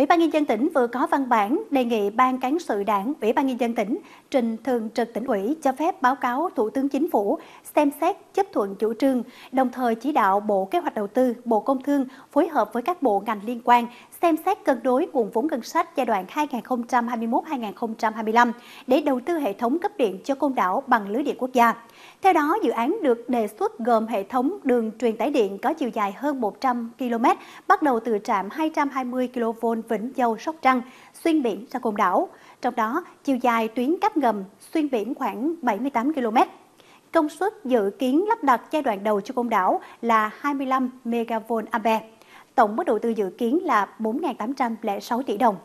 Ủy ban Nhân dân tỉnh vừa có văn bản đề nghị Ban Cán sự Đảng, Ủy ban Nhân dân tỉnh trình Thường trực tỉnh ủy cho phép báo cáo Thủ tướng Chính phủ xem xét chấp thuận chủ trương, đồng thời chỉ đạo Bộ Kế hoạch Đầu tư, Bộ Công Thương phối hợp với các bộ ngành liên quan xem xét cân đối nguồn vốn ngân sách giai đoạn 2021-2025 để đầu tư hệ thống cấp điện cho côn đảo bằng lưới điện quốc gia. Theo đó, dự án được đề xuất gồm hệ thống đường truyền tải điện có chiều dài hơn 100 km, bắt đầu từ trạm 220 kV Vĩnh Châu, Sóc Trăng, xuyên biển ra Côn Đảo. Trong đó, chiều dài tuyến cáp ngầm xuyên biển khoảng 78 km. Công suất dự kiến lắp đặt giai đoạn đầu cho Côn Đảo là 25 MV ampe, Tổng mức đầu tư dự kiến là 4.806 tỷ đồng.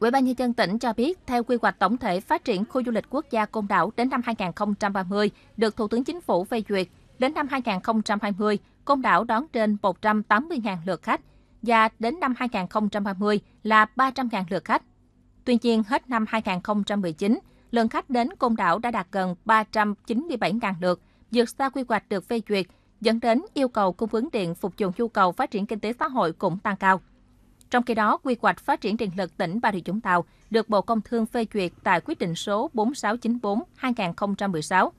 Ủy ban nhân dân tỉnh cho biết, theo quy hoạch tổng thể phát triển khu du lịch quốc gia Côn Đảo đến năm 2030 được Thủ tướng Chính phủ phê duyệt, đến năm 2020, Côn Đảo đón trên 180.000 lượt khách, và đến năm 2030 là 300.000 lượt khách. Tuy nhiên, hết năm 2019, lượng khách đến Côn Đảo đã đạt gần 397.000 lượt, vượt xa quy hoạch được phê duyệt, dẫn đến yêu cầu cung ứng điện phục vụ nhu cầu phát triển kinh tế xã hội cũng tăng cao. Trong khi đó, quy hoạch phát triển điện lực tỉnh Bà Rịa Vũng Tàu được Bộ Công Thương phê duyệt tại quyết định số 4694-2016.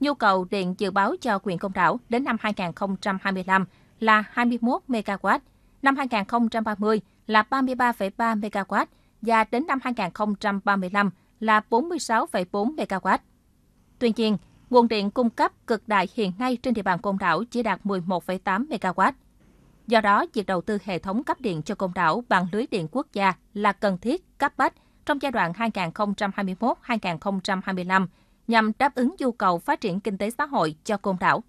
Nhu cầu điện dự báo cho quyền công đảo đến năm 2025 là 21 MW, năm 2030 là 33,3 MW và đến năm 2035 là 46,4 MW. Tuy nhiên, nguồn điện cung cấp cực đại hiện nay trên địa bàn Côn Đảo chỉ đạt 11,8 MW. Do đó, việc đầu tư hệ thống cấp điện cho Côn Đảo bằng lưới điện quốc gia là cần thiết, cấp bách trong giai đoạn 2021-2025 nhằm đáp ứng nhu cầu phát triển kinh tế xã hội cho Côn Đảo.